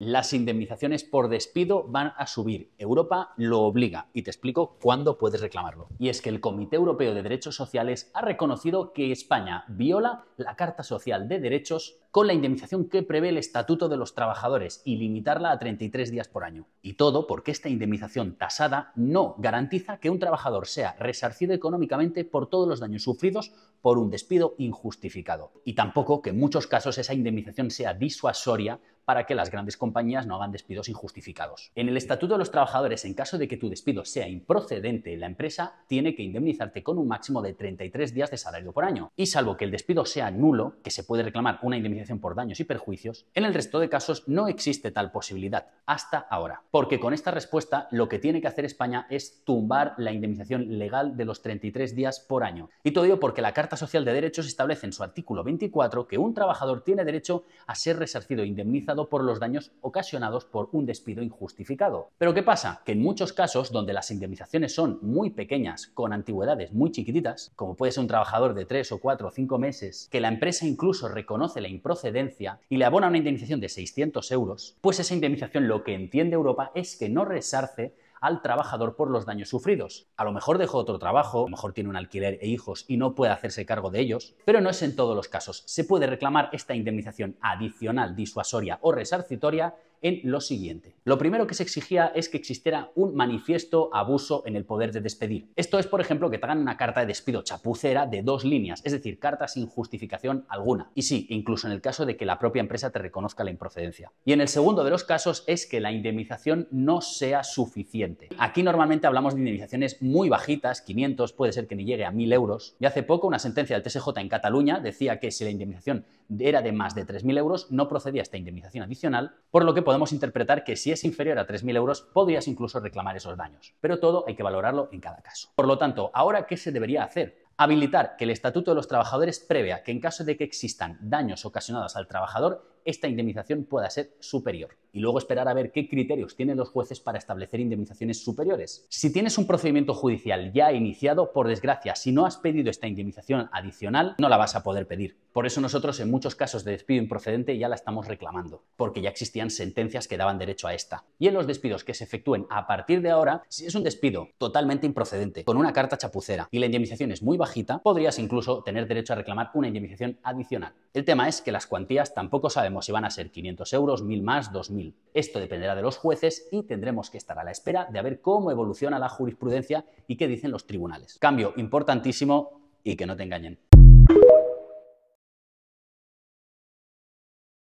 Las indemnizaciones por despido van a subir. Europa lo obliga y te explico cuándo puedes reclamarlo. Y es que el Comité Europeo de Derechos Sociales ha reconocido que España viola la Carta Social de Derechos con la indemnización que prevé el Estatuto de los Trabajadores y limitarla a 33 días por año. Y todo porque esta indemnización tasada no garantiza que un trabajador sea resarcido económicamente por todos los daños sufridos por un despido injustificado. Y tampoco que en muchos casos esa indemnización sea disuasoria para que las grandes compañías no hagan despidos injustificados. En el Estatuto de los Trabajadores, en caso de que tu despido sea improcedente, la empresa tiene que indemnizarte con un máximo de 33 días de salario por año. Y salvo que el despido sea nulo, que se puede reclamar una indemnización por daños y perjuicios, en el resto de casos no existe tal posibilidad, hasta ahora. Porque con esta respuesta lo que tiene que hacer España es tumbar la indemnización legal de los 33 días por año. Y todo ello porque la Carta Social de Derechos establece en su artículo 24 que un trabajador tiene derecho a ser resarcido e indemnizado por los daños ocasionados por un despido injustificado. Pero ¿qué pasa? Que en muchos casos donde las indemnizaciones son muy pequeñas, con antigüedades muy chiquititas, como puede ser un trabajador de 3 o 4 o 5 meses, que la empresa incluso reconoce la improcedencia y le abona una indemnización de 600 euros, pues esa indemnización lo que entiende Europa es que no resarce al trabajador por los daños sufridos. A lo mejor dejó otro trabajo, a lo mejor tiene un alquiler e hijos y no puede hacerse cargo de ellos, pero no es en todos los casos. Se puede reclamar esta indemnización adicional, disuasoria o resarcitoria en lo siguiente. Lo primero que se exigía es que existiera un manifiesto abuso en el poder de despedir. Esto es, por ejemplo, que te hagan una carta de despido chapucera de dos líneas, es decir, carta sin justificación alguna. Y sí, incluso en el caso de que la propia empresa te reconozca la improcedencia. Y en el segundo de los casos es que la indemnización no sea suficiente. Aquí normalmente hablamos de indemnizaciones muy bajitas, 500, puede ser que ni llegue a 1000 euros. Y hace poco una sentencia del TSJ en Cataluña decía que si la indemnización era de más de 3.000 euros, no procedía esta indemnización adicional, por lo que podemos interpretar que si es inferior a 3.000 euros, podrías incluso reclamar esos daños. Pero todo hay que valorarlo en cada caso. Por lo tanto, ahora, ¿qué se debería hacer? habilitar que el Estatuto de los Trabajadores prevea que en caso de que existan daños ocasionados al trabajador, esta indemnización pueda ser superior. Y luego esperar a ver qué criterios tienen los jueces para establecer indemnizaciones superiores. Si tienes un procedimiento judicial ya iniciado, por desgracia, si no has pedido esta indemnización adicional, no la vas a poder pedir. Por eso nosotros en muchos casos de despido improcedente ya la estamos reclamando, porque ya existían sentencias que daban derecho a esta. Y en los despidos que se efectúen a partir de ahora, si es un despido totalmente improcedente, con una carta chapucera y la indemnización es muy bajita, podrías incluso tener derecho a reclamar una indemnización adicional. El tema es que las cuantías tampoco sabemos si van a ser 500 euros, 1000 más, 2000. Esto dependerá de los jueces y tendremos que estar a la espera de ver cómo evoluciona la jurisprudencia y qué dicen los tribunales. Cambio importantísimo y que no te engañen.